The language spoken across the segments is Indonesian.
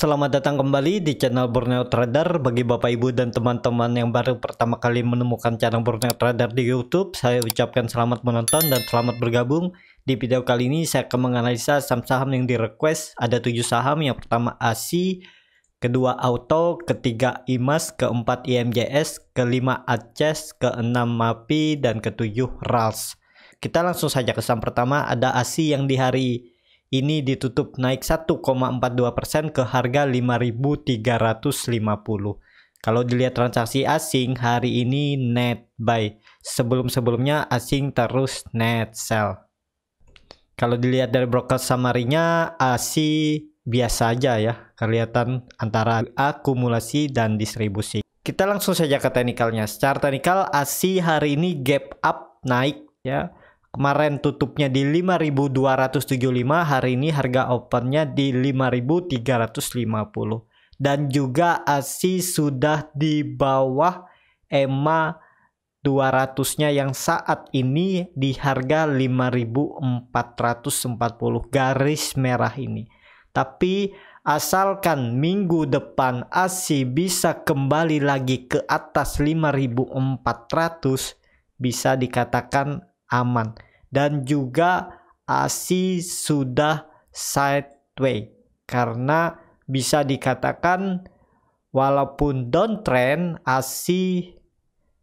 Selamat datang kembali di channel Borneo Trader Bagi Bapak Ibu dan teman-teman yang baru pertama kali menemukan channel Borneo Trader di Youtube Saya ucapkan selamat menonton dan selamat bergabung Di video kali ini saya akan menganalisa saham-saham yang direquest Ada tujuh saham yang pertama ASI Kedua Auto, ketiga IMAS, keempat IMJS, kelima ACES, keenam MAPI, dan ketujuh RALS Kita langsung saja ke saham pertama ada ASI yang di hari ini ditutup naik 1,42 ke harga 5.350. Kalau dilihat transaksi asing hari ini net buy. Sebelum-sebelumnya asing terus net sell. Kalau dilihat dari broker samarinya ASI biasa aja ya. Kelihatan antara akumulasi dan distribusi. Kita langsung saja ke teknikalnya. Secara teknikal ASI hari ini gap up naik ya. Kemarin tutupnya di 5.275, hari ini harga opennya di 5.350. Dan juga ASI sudah di bawah EMA 200-nya yang saat ini di harga 5.440 garis merah ini. Tapi asalkan minggu depan ASI bisa kembali lagi ke atas 5400 bisa dikatakan aman dan juga ASI ah, sudah sideways karena bisa dikatakan walaupun downtrend ASI ah,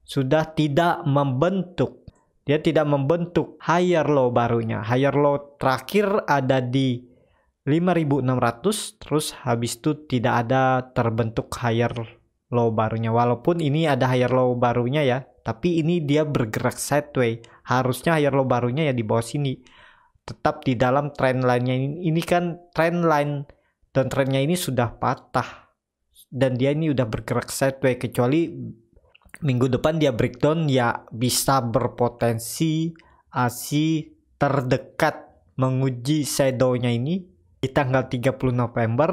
sudah tidak membentuk dia tidak membentuk higher low barunya higher low terakhir ada di 5600 terus habis itu tidak ada terbentuk higher low barunya walaupun ini ada higher low barunya ya tapi ini dia bergerak sideways harusnya higher low barunya ya di bawah sini tetap di dalam trend line ini, ini kan trend line dan trennya ini sudah patah dan dia ini udah bergerak sideways kecuali minggu depan dia breakdown ya bisa berpotensi asi terdekat menguji shadownya ini di tanggal 30 November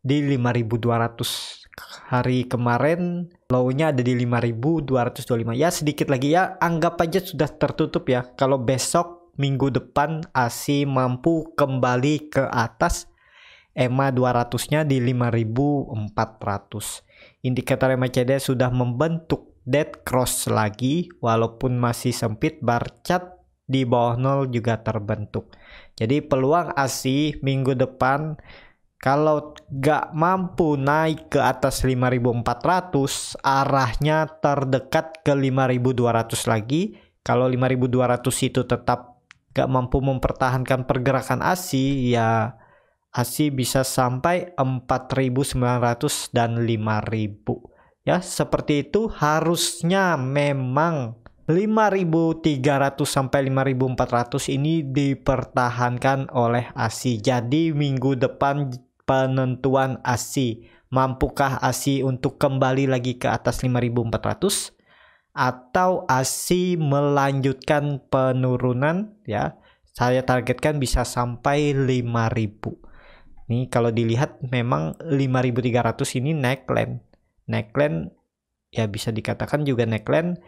di 5200 hari kemarin low-nya ada di 5225 ya sedikit lagi ya anggap aja sudah tertutup ya kalau besok minggu depan ASI mampu kembali ke atas EMA 200 nya di 5400 indikator MACD sudah membentuk dead cross lagi walaupun masih sempit bar chart di bawah nol juga terbentuk jadi peluang ASI minggu depan kalau gak mampu naik ke atas 5400, arahnya terdekat ke 5200 lagi. Kalau 5200 itu tetap gak mampu mempertahankan pergerakan ASI, ya ASI bisa sampai 4900 dan 5000. Ya, seperti itu harusnya memang 5300 sampai 5400 ini dipertahankan oleh ASI. Jadi minggu depan penentuan ASI. Mampukah ASI untuk kembali lagi ke atas 5400 atau ASI melanjutkan penurunan ya. Saya targetkan bisa sampai 5000. Nih kalau dilihat memang 5300 ini neckline. Neckline ya bisa dikatakan juga neckline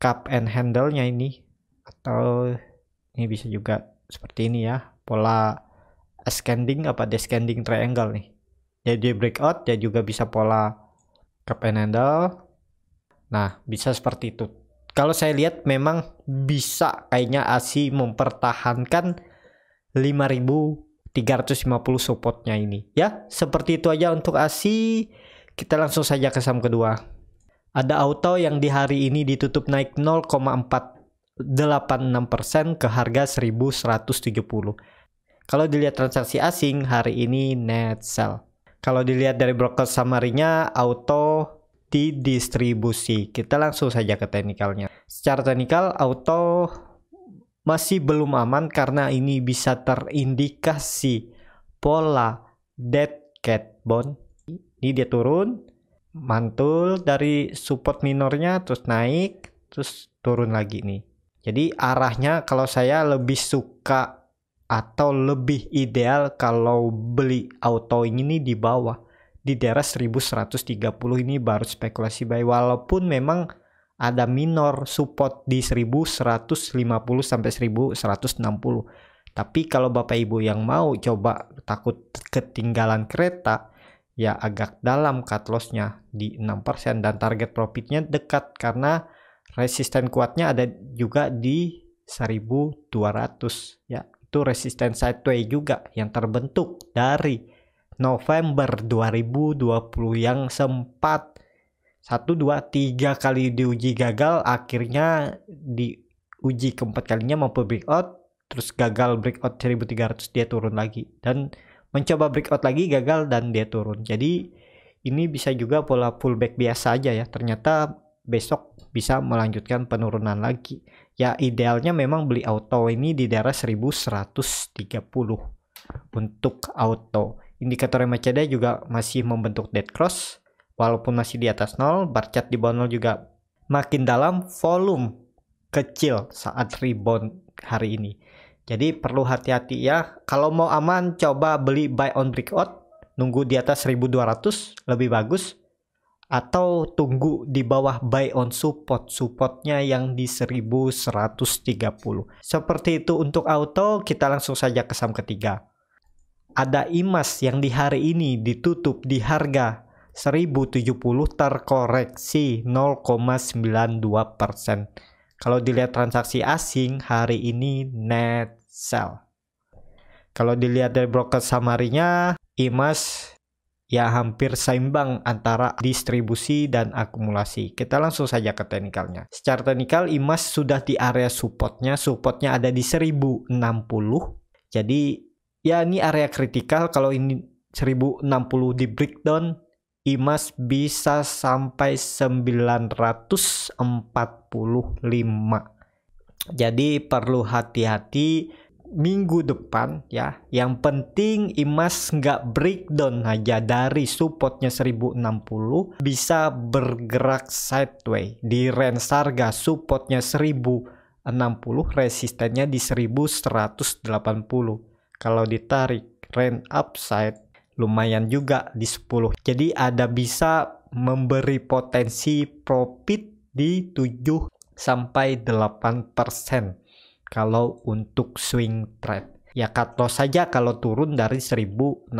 cup and handle-nya ini atau ini bisa juga seperti ini ya pola ascending apa descending triangle nih jadi breakout dia juga bisa pola cup and handle nah bisa seperti itu kalau saya lihat memang bisa kayaknya ASI mempertahankan 5350 supportnya ini ya seperti itu aja untuk ASI kita langsung saja ke saham kedua ada auto yang di hari ini ditutup naik 0,486% ke harga 1170 kalau dilihat transaksi asing, hari ini net sell. Kalau dilihat dari broker summary-nya, auto didistribusi. Kita langsung saja ke teknikalnya. Secara teknikal, auto masih belum aman karena ini bisa terindikasi pola dead cat bond. Ini dia turun, mantul dari support minornya, terus naik, terus turun lagi nih. Jadi arahnya kalau saya lebih suka atau lebih ideal kalau beli auto ini di bawah di daerah 1130 ini baru spekulasi buy walaupun memang ada minor support di 1150 sampai 1160 tapi kalau Bapak Ibu yang mau coba takut ketinggalan kereta ya agak dalam cut lossnya di 6% dan target profitnya dekat karena resisten kuatnya ada juga di 1200 ya itu resisten sideways juga yang terbentuk dari November 2020 yang sempat 1, 2, 3 kali diuji gagal akhirnya diuji keempat kalinya mampu breakout terus gagal breakout 1300 dia turun lagi dan mencoba breakout lagi gagal dan dia turun jadi ini bisa juga pola pullback biasa aja ya ternyata besok bisa melanjutkan penurunan lagi. Ya idealnya memang beli auto ini di daerah 1130 untuk auto. Indikator MACD juga masih membentuk dead cross walaupun masih di atas 0, bar chart di bawah 0 juga makin dalam volume kecil saat rebound hari ini. Jadi perlu hati-hati ya. Kalau mau aman coba beli buy on breakout, nunggu di atas 1200 lebih bagus atau tunggu di bawah buy on support supportnya yang di 1130 seperti itu untuk auto kita langsung saja ke saham ketiga ada emas yang di hari ini ditutup di harga 1070 terkoreksi 0,92% kalau dilihat transaksi asing hari ini net sell kalau dilihat dari broker samarinya emas ya hampir seimbang antara distribusi dan akumulasi. Kita langsung saja ke teknikalnya. Secara teknikal IMAS sudah di area supportnya, supportnya ada di 1060. Jadi ya ini area kritikal kalau ini 1060 di breakdown IMAS bisa sampai 945. Jadi perlu hati-hati minggu depan ya. Yang penting emas nggak breakdown aja dari supportnya 1060 bisa bergerak sideways di range harga supportnya 1060 resistennya di 1180. Kalau ditarik range upside lumayan juga di 10. Jadi ada bisa memberi potensi profit di 7 sampai 8 persen kalau untuk swing trade. Ya cut loss saja kalau turun dari 1060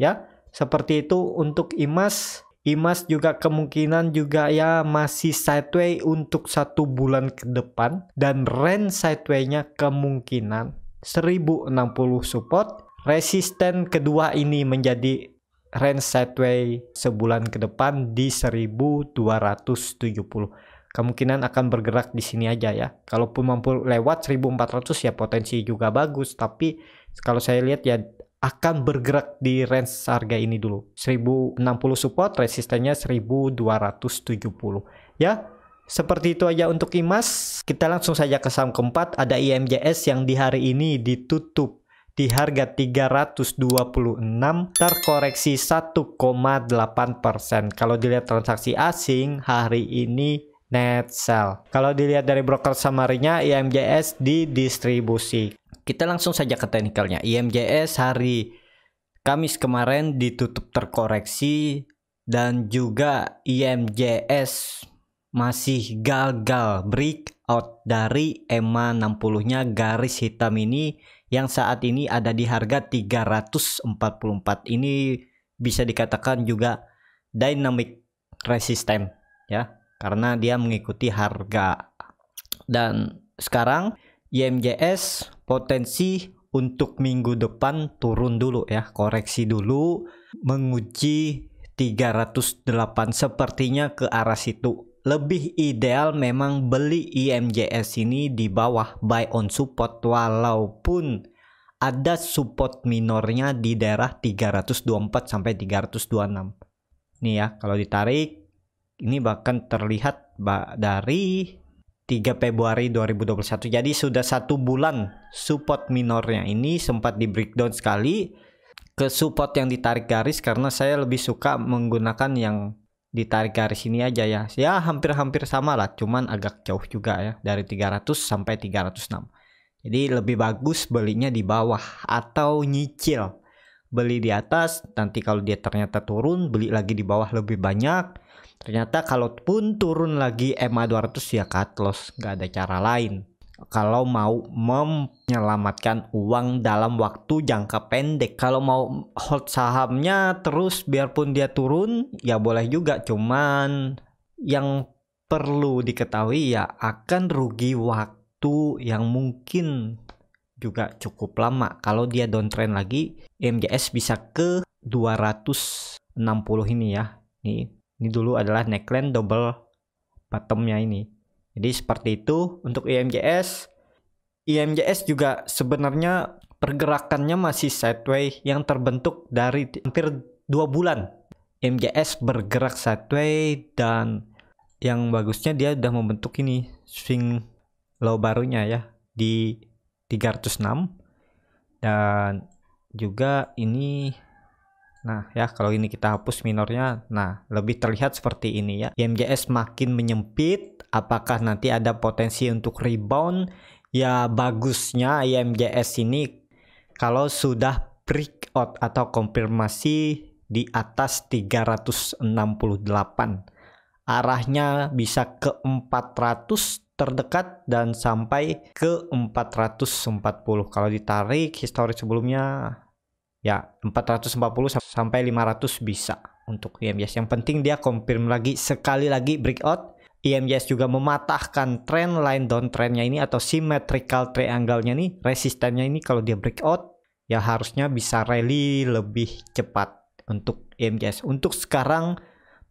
ya. Seperti itu untuk emas emas juga kemungkinan juga ya masih sideway untuk satu bulan ke depan. Dan range sideway-nya kemungkinan 1060 support. Resisten kedua ini menjadi range sideway sebulan ke depan di 1270 kemungkinan akan bergerak di sini aja ya. Kalaupun mampu lewat 1400 ya potensi juga bagus, tapi kalau saya lihat ya akan bergerak di range harga ini dulu. 1060 support, resistennya 1270. Ya, seperti itu aja untuk IMAS. Kita langsung saja ke saham keempat, ada IMJS yang di hari ini ditutup di harga 326 terkoreksi 1,8%. Kalau dilihat transaksi asing hari ini net sell. Kalau dilihat dari broker summary IMJS di distribusi. Kita langsung saja ke teknikalnya. IMJS hari Kamis kemarin ditutup terkoreksi dan juga IMJS masih gagal out dari EMA 60-nya garis hitam ini yang saat ini ada di harga 344. Ini bisa dikatakan juga dynamic resistance ya karena dia mengikuti harga. Dan sekarang IMJS potensi untuk minggu depan turun dulu ya, koreksi dulu menguji 308 sepertinya ke arah situ. Lebih ideal memang beli IMJS ini di bawah buy on support walaupun ada support minornya di daerah 324 sampai 326. Nih ya, kalau ditarik ini bahkan terlihat dari 3 Februari 2021. Jadi sudah satu bulan support minornya ini sempat di breakdown sekali ke support yang ditarik garis karena saya lebih suka menggunakan yang ditarik garis ini aja ya. Ya hampir-hampir sama lah, cuman agak jauh juga ya dari 300 sampai 306. Jadi lebih bagus belinya di bawah atau nyicil. Beli di atas, nanti kalau dia ternyata turun, beli lagi di bawah lebih banyak Ternyata kalau pun turun lagi MA 200 ya cut loss, nggak ada cara lain. Kalau mau menyelamatkan uang dalam waktu jangka pendek, kalau mau hold sahamnya terus biarpun dia turun ya boleh juga, cuman yang perlu diketahui ya akan rugi waktu yang mungkin juga cukup lama. Kalau dia downtrend lagi, MJS bisa ke 260 ini ya. Nih, ini dulu adalah neckline double bottomnya ini. Jadi seperti itu untuk IMJS. E IMJS e juga sebenarnya pergerakannya masih sideways yang terbentuk dari hampir dua bulan. IMJS e bergerak sideways dan yang bagusnya dia sudah membentuk ini swing low barunya ya di 306 dan juga ini Nah ya kalau ini kita hapus minornya nah lebih terlihat seperti ini ya. IMJS makin menyempit apakah nanti ada potensi untuk rebound ya bagusnya IMJS ini kalau sudah breakout atau konfirmasi di atas 368 arahnya bisa ke 400 terdekat dan sampai ke 440 kalau ditarik histori sebelumnya ya 440 sampai 500 bisa untuk IMJS. Yang penting dia confirm lagi sekali lagi breakout. IMJS juga mematahkan trend line downtrendnya ini atau symmetrical triangle-nya ini resistennya ini kalau dia breakout ya harusnya bisa rally lebih cepat untuk IMJS. Untuk sekarang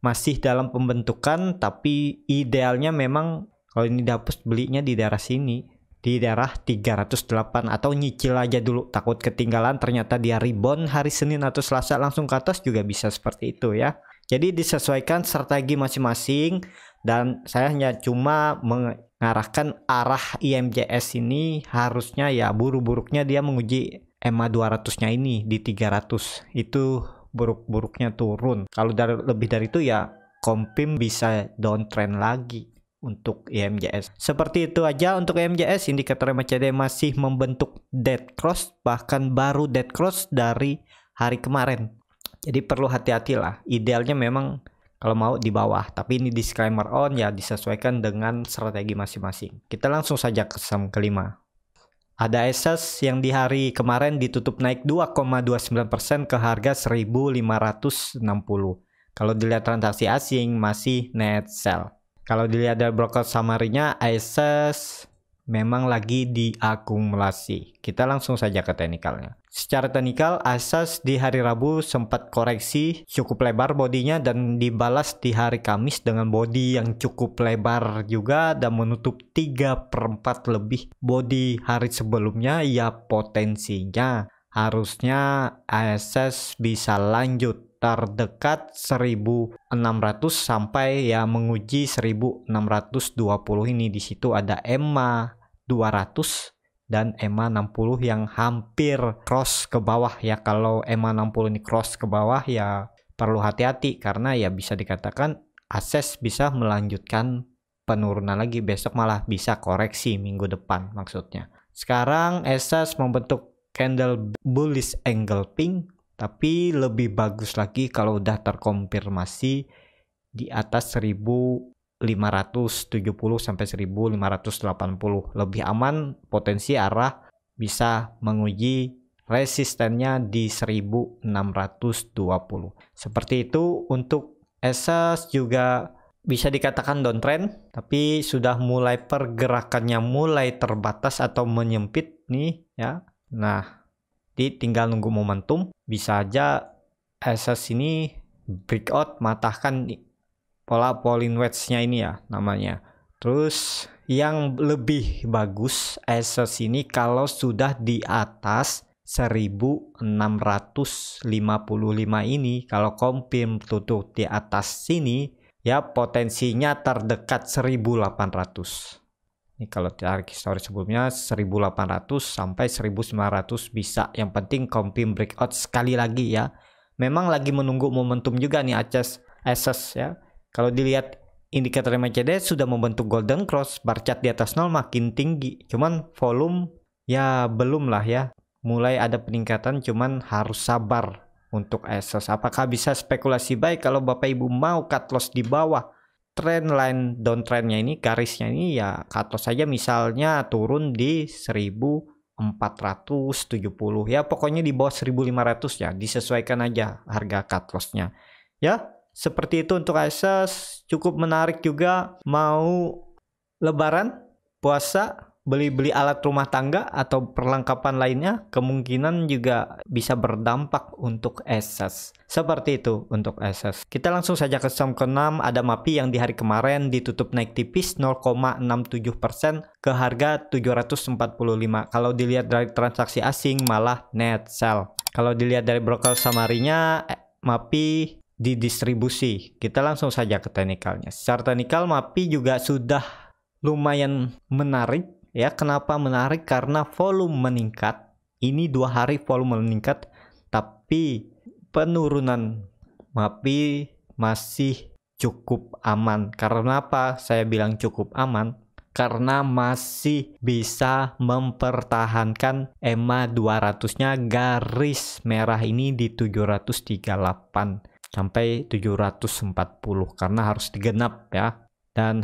masih dalam pembentukan tapi idealnya memang kalau ini dihapus belinya di daerah sini di daerah 308 atau nyicil aja dulu takut ketinggalan ternyata dia rebound hari Senin atau Selasa langsung ke atas juga bisa seperti itu ya jadi disesuaikan strategi masing-masing dan saya hanya cuma mengarahkan arah IMJS ini harusnya ya buruk-buruknya dia menguji EMA 200 nya ini di 300 itu buruk-buruknya turun kalau dari lebih dari itu ya kompim bisa downtrend lagi untuk IMJS. E Seperti itu aja untuk IMJS e indikator MACD masih membentuk dead cross bahkan baru dead cross dari hari kemarin. Jadi perlu hati-hati lah. Idealnya memang kalau mau di bawah, tapi ini disclaimer on ya disesuaikan dengan strategi masing-masing. Kita langsung saja ke saham kelima. Ada SS yang di hari kemarin ditutup naik 2,29% ke harga 1560. Kalau dilihat transaksi asing masih net sell. Kalau dilihat dari broker summary-nya, ISIS memang lagi diakumulasi. Kita langsung saja ke teknikalnya. Secara teknikal, Asas di hari Rabu sempat koreksi cukup lebar bodinya dan dibalas di hari Kamis dengan body yang cukup lebar juga dan menutup 3 per 4 lebih body hari sebelumnya ya potensinya harusnya Asas bisa lanjut dekat 1600 sampai ya menguji 1620 ini di situ ada EMA 200 dan EMA 60 yang hampir cross ke bawah ya kalau EMA 60 ini cross ke bawah ya perlu hati-hati karena ya bisa dikatakan akses bisa melanjutkan penurunan lagi besok malah bisa koreksi minggu depan maksudnya sekarang ESAS membentuk candle bullish angle pink tapi lebih bagus lagi kalau udah terkonfirmasi di atas 1570 sampai 1580. Lebih aman potensi arah bisa menguji resistennya di 1620. Seperti itu untuk SS juga bisa dikatakan downtrend tapi sudah mulai pergerakannya mulai terbatas atau menyempit nih ya. Nah, jadi tinggal nunggu momentum, bisa aja SS ini breakout matahkan pola polling wedge-nya ini ya namanya. Terus yang lebih bagus SS ini kalau sudah di atas 1655 ini kalau confirm tutup di atas sini ya potensinya terdekat 1800. Ini kalau tarik histori sebelumnya 1800 sampai 1900 bisa. Yang penting confirm breakout sekali lagi ya. Memang lagi menunggu momentum juga nih Aces Aces ya. Kalau dilihat indikator MACD sudah membentuk golden cross, bar chart di atas nol makin tinggi. Cuman volume ya belum lah ya. Mulai ada peningkatan cuman harus sabar untuk Asus. Apakah bisa spekulasi baik kalau Bapak Ibu mau cut loss di bawah trend line downtrendnya ini garisnya ini ya atau saja misalnya turun di 1470 ya pokoknya di bawah 1500 ya disesuaikan aja harga cut lossnya ya seperti itu untuk Asus cukup menarik juga mau lebaran puasa beli-beli alat rumah tangga atau perlengkapan lainnya kemungkinan juga bisa berdampak untuk esas. Seperti itu untuk esas. Kita langsung saja ke saham ke-6 ada MAPI yang di hari kemarin ditutup naik tipis 0,67% ke harga 745. Kalau dilihat dari transaksi asing malah net sell. Kalau dilihat dari broker samarinya eh, MAPI didistribusi Kita langsung saja ke teknikalnya. Secara teknikal MAPI juga sudah lumayan menarik Ya, kenapa menarik? Karena volume meningkat. Ini dua hari volume meningkat, tapi penurunan MAPI masih cukup aman. Karena apa? Saya bilang cukup aman karena masih bisa mempertahankan EMA 200-nya garis merah ini di 738 sampai 740 karena harus digenap ya. Dan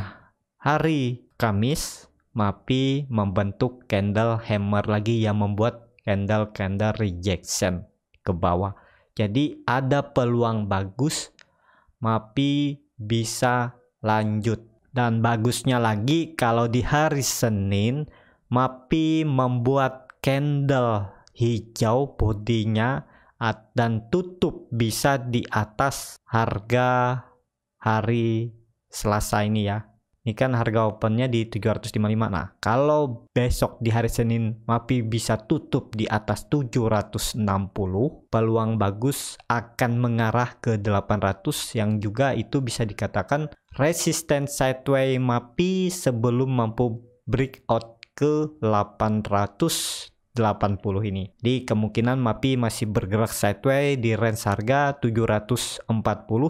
hari Kamis MAPI membentuk candle hammer lagi yang membuat candle-candle rejection ke bawah. Jadi ada peluang bagus MAPI bisa lanjut. Dan bagusnya lagi kalau di hari Senin MAPI membuat candle hijau bodinya dan tutup bisa di atas harga hari Selasa ini ya. Ini kan harga opennya di 755. Nah, kalau besok di hari Senin MAPI bisa tutup di atas 760, peluang bagus akan mengarah ke 800 yang juga itu bisa dikatakan resisten sideway MAPI sebelum mampu breakout ke 880 ini. Di kemungkinan MAPI masih bergerak sideways di range harga 740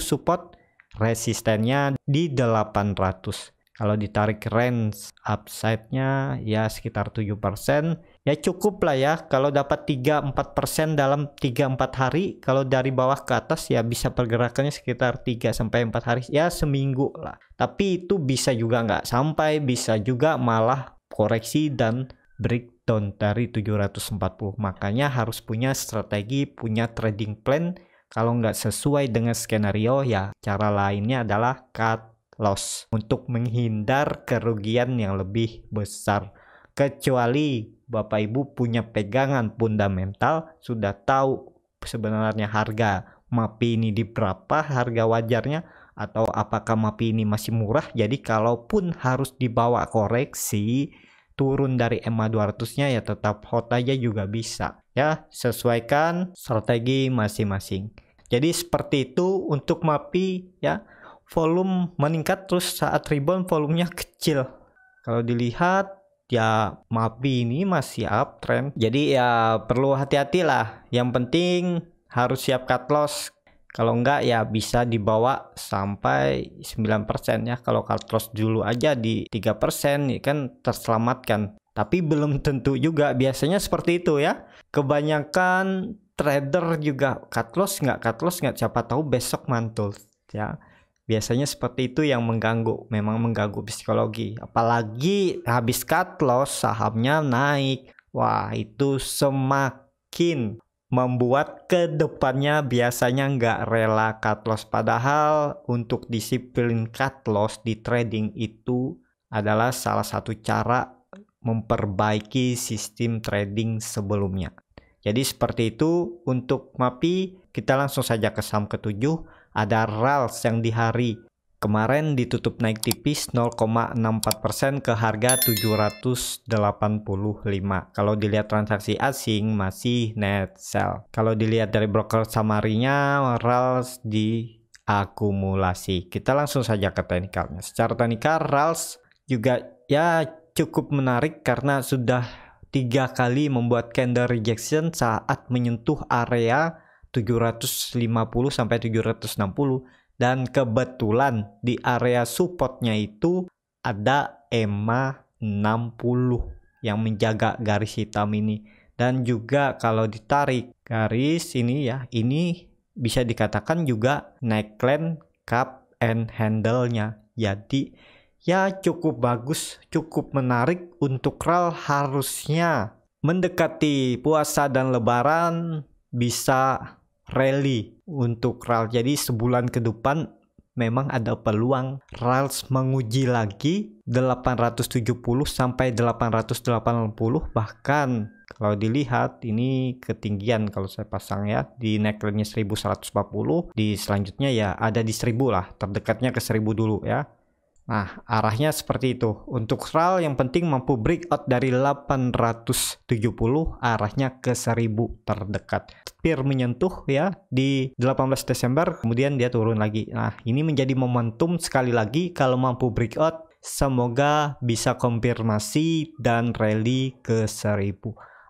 support resistennya di 800. Kalau ditarik range upside-nya ya sekitar 7%. Ya cukup lah ya kalau dapat 3-4% dalam 3-4 hari. Kalau dari bawah ke atas ya bisa pergerakannya sekitar 3-4 hari. Ya seminggu lah. Tapi itu bisa juga nggak sampai. Bisa juga malah koreksi dan breakdown dari 740. Makanya harus punya strategi, punya trading plan. Kalau nggak sesuai dengan skenario ya cara lainnya adalah cut loss untuk menghindar kerugian yang lebih besar. Kecuali Bapak Ibu punya pegangan fundamental, sudah tahu sebenarnya harga MAPI ini di berapa harga wajarnya atau apakah MAPI ini masih murah. Jadi kalaupun harus dibawa koreksi turun dari ma 200-nya ya tetap hot aja juga bisa. Ya, sesuaikan strategi masing-masing. Jadi seperti itu untuk MAPI ya volume meningkat terus saat rebound volumenya kecil. Kalau dilihat ya MAPI ini masih uptrend. Jadi ya perlu hati-hati lah. Yang penting harus siap cut loss. Kalau enggak ya bisa dibawa sampai 9% ya. Kalau cut loss dulu aja di 3% ya kan terselamatkan. Tapi belum tentu juga biasanya seperti itu ya. Kebanyakan trader juga cut loss nggak cut loss nggak siapa tahu besok mantul ya. Biasanya seperti itu yang mengganggu, memang mengganggu psikologi. Apalagi habis cut loss sahamnya naik. Wah, itu semakin membuat ke depannya biasanya nggak rela cut loss. Padahal untuk disiplin cut loss di trading itu adalah salah satu cara memperbaiki sistem trading sebelumnya. Jadi seperti itu untuk MAPI kita langsung saja ke saham ketujuh ada RALS yang di hari kemarin ditutup naik tipis 0,64% ke harga 785. Kalau dilihat transaksi asing masih net sell. Kalau dilihat dari broker samarinya RALS di akumulasi. Kita langsung saja ke teknikalnya. Secara teknikal RALS juga ya cukup menarik karena sudah tiga kali membuat candle rejection saat menyentuh area 750 sampai 760 dan kebetulan di area supportnya itu ada EMA 60 yang menjaga garis hitam ini dan juga kalau ditarik garis ini ya ini bisa dikatakan juga neckline cup and handle-nya jadi ya cukup bagus, cukup menarik untuk RAL harusnya mendekati puasa dan lebaran bisa rally untuk Ral Jadi sebulan ke depan memang ada peluang Ral menguji lagi 870 sampai 880 bahkan kalau dilihat ini ketinggian kalau saya pasang ya di neckline-nya 1140 di selanjutnya ya ada di 1000 lah terdekatnya ke 1000 dulu ya Nah, arahnya seperti itu. Untuk RAL yang penting mampu breakout dari 870 arahnya ke 1000 terdekat. Peer menyentuh ya di 18 Desember, kemudian dia turun lagi. Nah, ini menjadi momentum sekali lagi kalau mampu breakout semoga bisa konfirmasi dan rally ke 1000.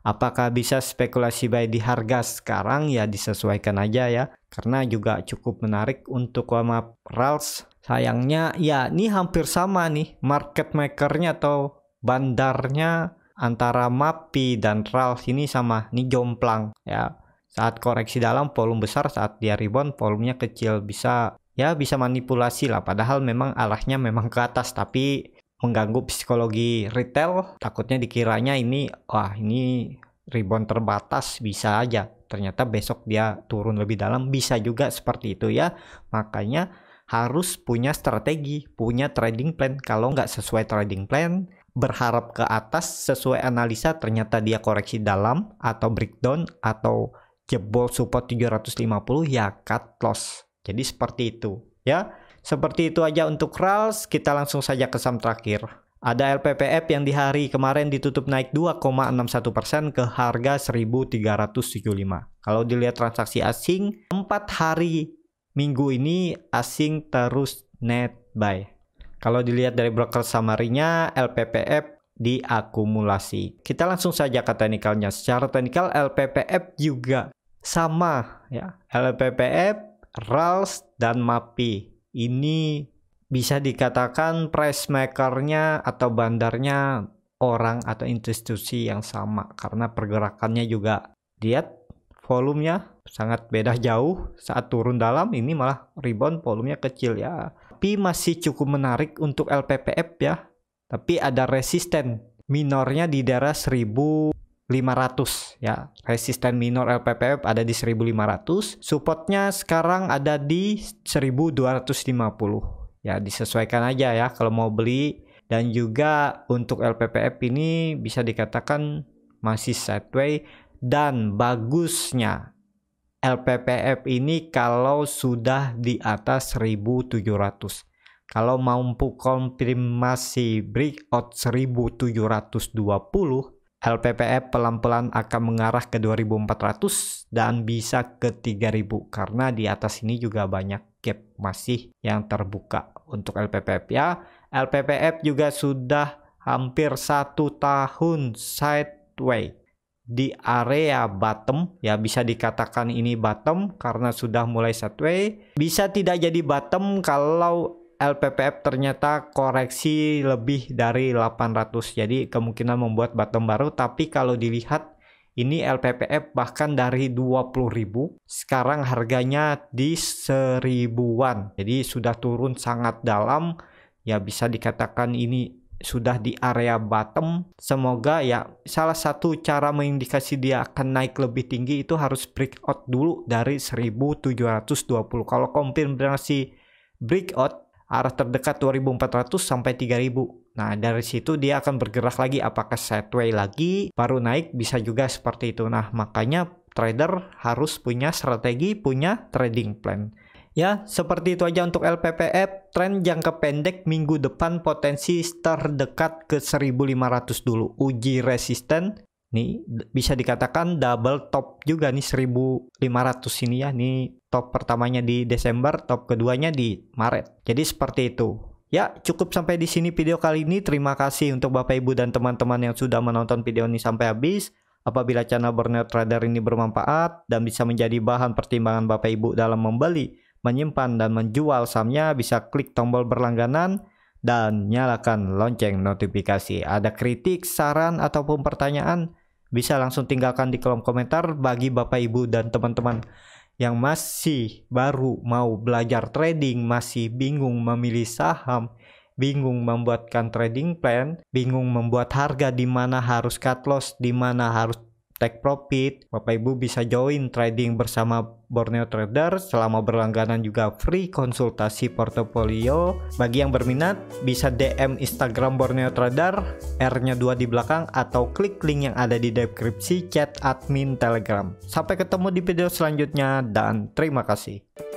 Apakah bisa spekulasi baik di harga sekarang ya disesuaikan aja ya karena juga cukup menarik untuk warm up RALs Sayangnya ya ini hampir sama nih market makernya atau bandarnya antara MAPI dan RALS ini sama, ini jomplang ya. Saat koreksi dalam volume besar, saat dia rebound volumenya kecil bisa ya bisa manipulasi lah padahal memang arahnya memang ke atas tapi mengganggu psikologi retail takutnya dikiranya ini wah ini rebound terbatas bisa aja ternyata besok dia turun lebih dalam bisa juga seperti itu ya makanya harus punya strategi, punya trading plan. Kalau nggak sesuai trading plan, berharap ke atas sesuai analisa ternyata dia koreksi dalam atau breakdown atau jebol support 750 ya cut loss. Jadi seperti itu ya. Seperti itu aja untuk RALS, kita langsung saja ke saham terakhir. Ada LPPF yang di hari kemarin ditutup naik 2,61% ke harga 1375. Kalau dilihat transaksi asing, 4 hari minggu ini asing terus net buy. Kalau dilihat dari broker summary LPPF diakumulasi. Kita langsung saja ke teknikalnya. Secara teknikal LPPF juga sama ya. LPPF, RALS dan MAPI. Ini bisa dikatakan price makernya atau bandarnya orang atau institusi yang sama karena pergerakannya juga lihat volumenya sangat beda jauh saat turun dalam ini malah rebound volumenya kecil ya tapi masih cukup menarik untuk LPPF ya tapi ada resisten minornya di daerah 1.500 ya. Resisten minor LPPF ada di 1500, supportnya sekarang ada di 1250. Ya, disesuaikan aja ya kalau mau beli dan juga untuk LPPF ini bisa dikatakan masih sideways dan bagusnya LPPF ini kalau sudah di atas 1700 kalau mampu konfirmasi breakout 1720 LPPF pelan-pelan akan mengarah ke 2400 dan bisa ke 3000 karena di atas ini juga banyak gap masih yang terbuka untuk LPPF ya LPPF juga sudah hampir satu tahun sideways di area bottom ya bisa dikatakan ini bottom karena sudah mulai sideways bisa tidak jadi bottom kalau LPPF ternyata koreksi lebih dari 800 jadi kemungkinan membuat bottom baru tapi kalau dilihat ini LPPF bahkan dari 20.000 sekarang harganya di seribuan jadi sudah turun sangat dalam ya bisa dikatakan ini sudah di area bottom semoga ya salah satu cara mengindikasi dia akan naik lebih tinggi itu harus breakout dulu dari 1720 kalau konfirmasi breakout arah terdekat 2400 sampai 3000 nah dari situ dia akan bergerak lagi apakah sideways lagi baru naik bisa juga seperti itu nah makanya trader harus punya strategi punya trading plan Ya, seperti itu aja untuk LPPF. Trend jangka pendek minggu depan potensi terdekat ke 1500 dulu. Uji resisten. Nih bisa dikatakan double top juga nih 1500 ini ya. Nih top pertamanya di Desember, top keduanya di Maret. Jadi seperti itu. Ya, cukup sampai di sini video kali ini. Terima kasih untuk Bapak Ibu dan teman-teman yang sudah menonton video ini sampai habis. Apabila channel Borneo Trader ini bermanfaat dan bisa menjadi bahan pertimbangan Bapak Ibu dalam membeli menyimpan dan menjual sahamnya bisa klik tombol berlangganan dan nyalakan lonceng notifikasi. Ada kritik, saran, ataupun pertanyaan bisa langsung tinggalkan di kolom komentar bagi Bapak Ibu dan teman-teman yang masih baru mau belajar trading, masih bingung memilih saham, bingung membuatkan trading plan, bingung membuat harga di mana harus cut loss, di mana harus take profit. Bapak Ibu bisa join trading bersama Borneo Trader selama berlangganan juga free konsultasi portofolio. Bagi yang berminat bisa DM Instagram Borneo Trader R-nya 2 di belakang atau klik link yang ada di deskripsi chat admin Telegram. Sampai ketemu di video selanjutnya dan terima kasih.